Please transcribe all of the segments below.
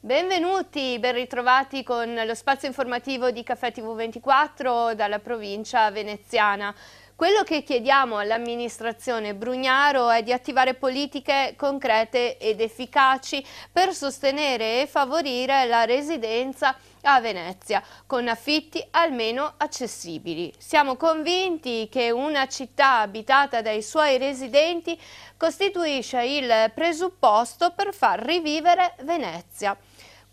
Benvenuti, ben ritrovati con lo spazio informativo di Caffè TV24 dalla provincia veneziana. Quello che chiediamo all'amministrazione Brugnaro è di attivare politiche concrete ed efficaci per sostenere e favorire la residenza a Venezia, con affitti almeno accessibili. Siamo convinti che una città abitata dai suoi residenti costituisce il presupposto per far rivivere Venezia.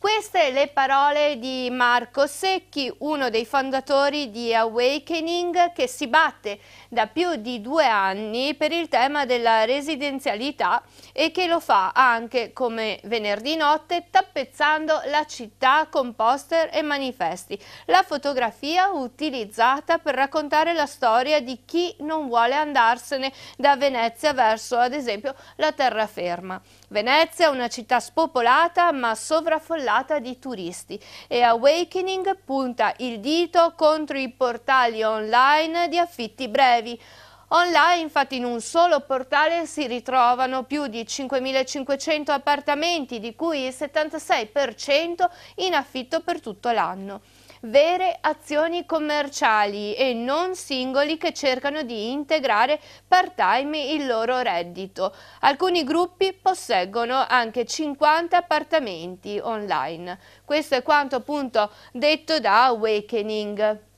Queste le parole di Marco Secchi, uno dei fondatori di Awakening, che si batte da più di due anni per il tema della residenzialità e che lo fa anche come venerdì notte tappezzando la città con poster e manifesti. La fotografia utilizzata per raccontare la storia di chi non vuole andarsene da Venezia verso ad esempio la terraferma. Venezia è una città spopolata ma sovraffollata inondata di turisti e Awakening punta il dito contro i portali online di affitti brevi. Online infatti in un solo portale si ritrovano più di 5.500 appartamenti di cui il 76% in affitto per tutto l'anno vere azioni commerciali e non singoli che cercano di integrare part-time il loro reddito. Alcuni gruppi posseggono anche 50 appartamenti online. Questo è quanto appunto detto da Awakening.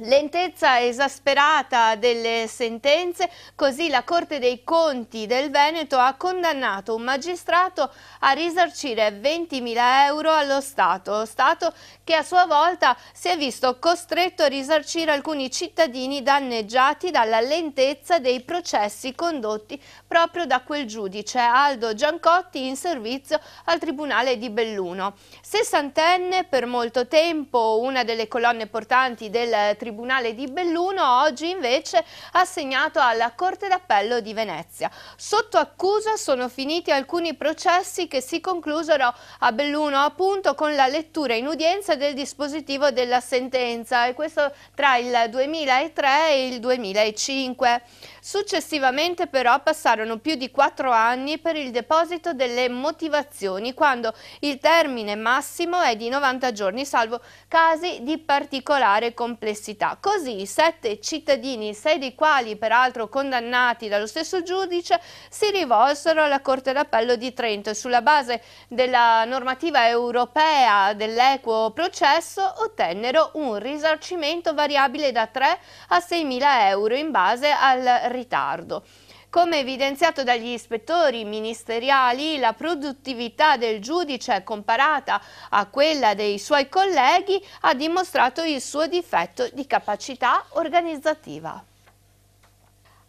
Lentezza esasperata delle sentenze, così la Corte dei Conti del Veneto ha condannato un magistrato a risarcire 20.000 euro allo Stato, Stato che a sua volta si è visto costretto a risarcire alcuni cittadini danneggiati dalla lentezza dei processi condotti proprio da quel giudice Aldo Giancotti in servizio al Tribunale di Belluno. Sessantenne per molto tempo una delle colonne portanti del Tribunale Tribunale di Belluno, oggi invece assegnato alla Corte d'Appello di Venezia. Sotto accusa sono finiti alcuni processi che si conclusero a Belluno appunto con la lettura in udienza del dispositivo della sentenza e questo tra il 2003 e il 2005. Successivamente però passarono più di quattro anni per il deposito delle motivazioni quando il termine massimo è di 90 giorni salvo casi di particolare complessità città. Così sette cittadini, sei dei quali peraltro condannati dallo stesso giudice, si rivolsero alla Corte d'Appello di Trento e sulla base della normativa europea dell'equo processo ottennero un risarcimento variabile da 3 a 6 mila euro in base al ritardo. Come evidenziato dagli ispettori ministeriali, la produttività del giudice comparata a quella dei suoi colleghi ha dimostrato il suo difetto di capacità organizzativa.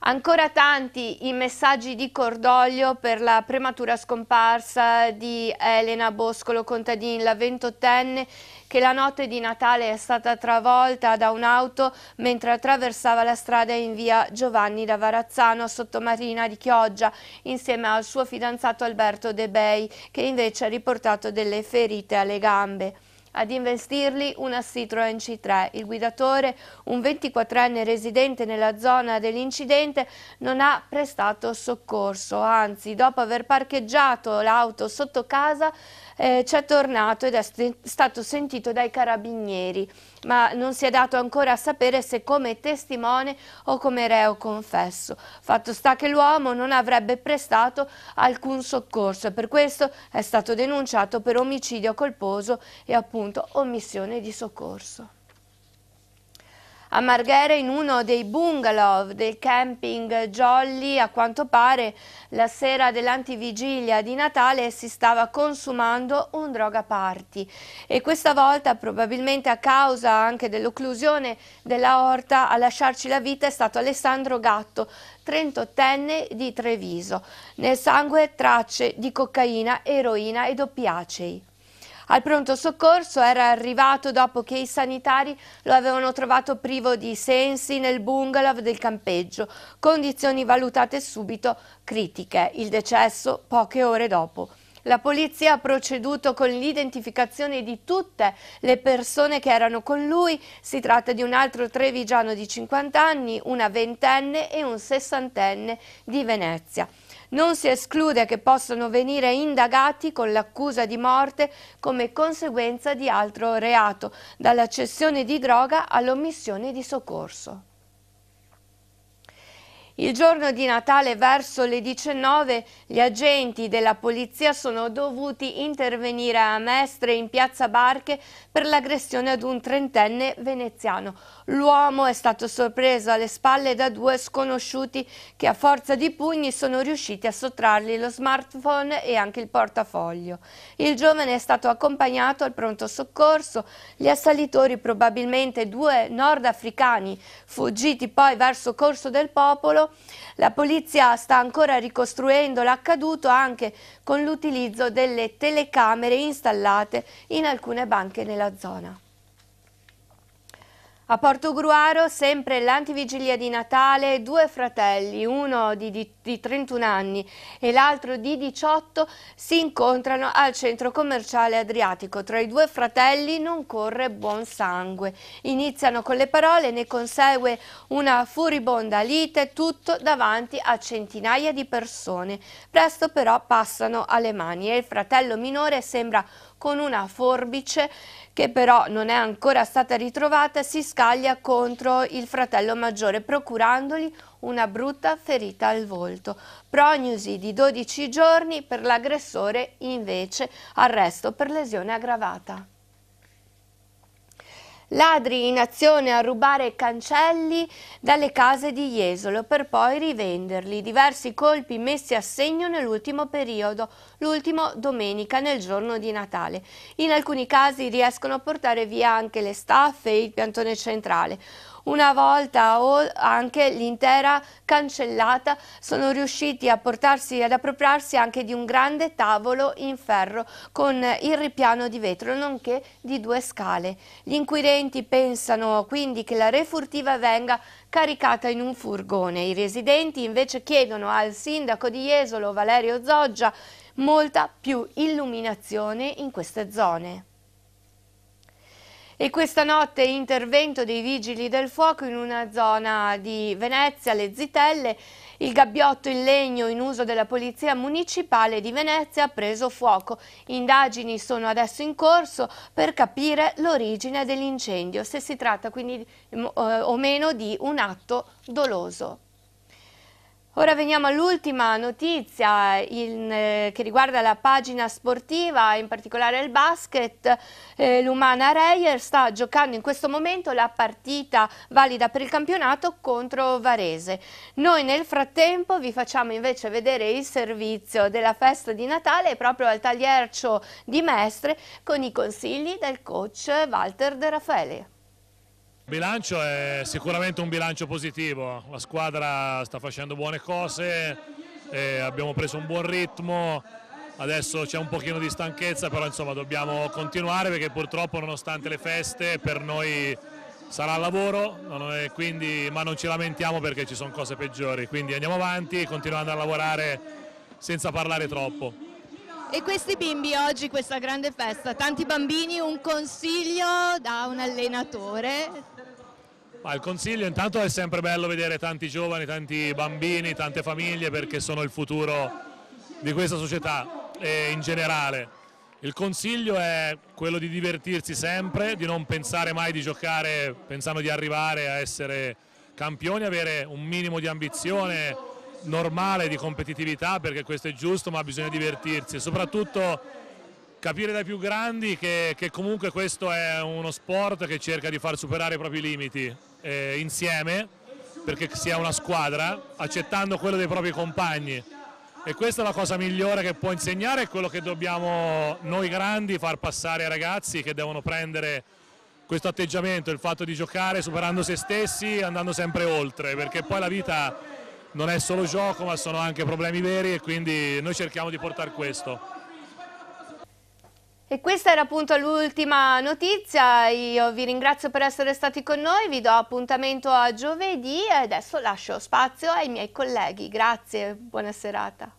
Ancora tanti i messaggi di cordoglio per la prematura scomparsa di Elena Boscolo Contadin, la ventottenne che la notte di Natale è stata travolta da un'auto mentre attraversava la strada in via Giovanni da Varazzano sotto Marina di Chioggia insieme al suo fidanzato Alberto De Bei che invece ha riportato delle ferite alle gambe. Ad investirli una Citroën C3. Il guidatore, un 24enne residente nella zona dell'incidente, non ha prestato soccorso. Anzi, dopo aver parcheggiato l'auto sotto casa, eh, ci è tornato ed è st stato sentito dai carabinieri. Ma non si è dato ancora a sapere se come testimone o come reo confesso. Fatto sta che l'uomo non avrebbe prestato alcun soccorso e per questo è stato denunciato per omicidio colposo e appunto appunto omissione di soccorso. A Marghera, in uno dei bungalow del camping Jolly, a quanto pare la sera dell'antivigilia di Natale si stava consumando un droga party e questa volta probabilmente a causa anche dell'occlusione della orta a lasciarci la vita è stato Alessandro Gatto, 38enne di Treviso. Nel sangue tracce di cocaina, eroina e doppiacei al pronto soccorso, era arrivato dopo che i sanitari lo avevano trovato privo di sensi nel bungalow del campeggio, condizioni valutate subito critiche, il decesso poche ore dopo. La polizia ha proceduto con l'identificazione di tutte le persone che erano con lui. Si tratta di un altro trevigiano di 50 anni, una ventenne e un sessantenne di Venezia. Non si esclude che possano venire indagati con l'accusa di morte come conseguenza di altro reato, dalla cessione di droga all'omissione di soccorso. Il giorno di Natale verso le 19 gli agenti della polizia sono dovuti intervenire a Mestre in piazza Barche per l'aggressione ad un trentenne veneziano. L'uomo è stato sorpreso alle spalle da due sconosciuti che a forza di pugni sono riusciti a sottrargli lo smartphone e anche il portafoglio. Il giovane è stato accompagnato al pronto soccorso, gli assalitori probabilmente due nordafricani fuggiti poi verso Corso del Popolo la polizia sta ancora ricostruendo l'accaduto anche con l'utilizzo delle telecamere installate in alcune banche nella zona. A Portogruaro, sempre l'antivigilia di Natale, due fratelli, uno di, di, di 31 anni e l'altro di 18, si incontrano al centro commerciale Adriatico. Tra i due fratelli non corre buon sangue. Iniziano con le parole, ne consegue una furibonda lite, tutto davanti a centinaia di persone. Presto però passano alle mani e il fratello minore sembra con una forbice, che però non è ancora stata ritrovata, si scappa scaglia contro il fratello maggiore procurandogli una brutta ferita al volto. Prognosi di 12 giorni per l'aggressore invece arresto per lesione aggravata. Ladri in azione a rubare cancelli dalle case di Jesolo per poi rivenderli. Diversi colpi messi a segno nell'ultimo periodo, l'ultimo domenica nel giorno di Natale. In alcuni casi riescono a portare via anche le staffe e il piantone centrale una volta o anche l'intera cancellata sono riusciti a portarsi ad appropriarsi anche di un grande tavolo in ferro con il ripiano di vetro nonché di due scale. Gli inquirenti pensano quindi che la refurtiva venga caricata in un furgone. I residenti invece chiedono al sindaco di Jesolo Valerio Zoggia molta più illuminazione in queste zone. E questa notte intervento dei vigili del fuoco in una zona di Venezia, le Zitelle, il gabbiotto in legno in uso della Polizia Municipale di Venezia ha preso fuoco. Indagini sono adesso in corso per capire l'origine dell'incendio, se si tratta quindi mm, eh, o meno di un atto doloso. Ora veniamo all'ultima notizia in, eh, che riguarda la pagina sportiva, in particolare il basket. Eh, L'Umana Reyer sta giocando in questo momento la partita valida per il campionato contro Varese. Noi nel frattempo vi facciamo invece vedere il servizio della festa di Natale proprio al tagliercio di Mestre con i consigli del coach Walter De Raffaele. Il bilancio è sicuramente un bilancio positivo, la squadra sta facendo buone cose, abbiamo preso un buon ritmo, adesso c'è un pochino di stanchezza però insomma dobbiamo continuare perché purtroppo nonostante le feste per noi sarà lavoro quindi, ma non ci lamentiamo perché ci sono cose peggiori, quindi andiamo avanti continuando a lavorare senza parlare troppo. E questi bimbi oggi, questa grande festa, tanti bambini, un consiglio da un allenatore? Ma il consiglio intanto è sempre bello vedere tanti giovani, tanti bambini, tante famiglie perché sono il futuro di questa società e in generale. Il consiglio è quello di divertirsi sempre, di non pensare mai di giocare pensando di arrivare a essere campioni, avere un minimo di ambizione normale, di competitività perché questo è giusto ma bisogna divertirsi soprattutto capire dai più grandi che, che, comunque questo è uno sport che cerca di far superare i propri limiti eh, insieme perché si è una squadra accettando quello dei propri compagni e questa è la cosa migliore che può insegnare è quello che dobbiamo noi grandi far passare ai ragazzi che devono prendere questo atteggiamento, il fatto di giocare superando se stessi andando sempre oltre perché poi la vita non è solo gioco ma sono anche problemi veri e quindi noi cerchiamo di portare questo. E questa era appunto l'ultima notizia, io vi ringrazio per essere stati con noi, vi do appuntamento a giovedì e adesso lascio spazio ai miei colleghi, grazie, buona serata.